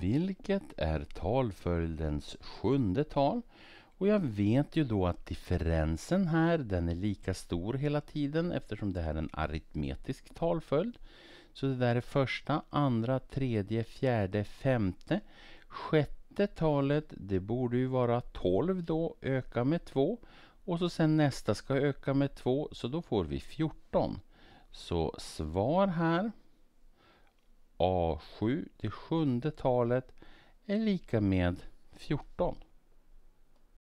vilket är talföljdens sjunde tal. Och jag vet ju då att differensen här den är lika stor hela tiden eftersom det här är en aritmetisk talföljd. Så det där är första, andra, tredje, fjärde, femte. Sjätte talet, det borde ju vara 12 då, öka med 2. Och så sen nästa ska öka med 2, så då får vi 14. Så svar här A7, det sjunde talet, är lika med 14.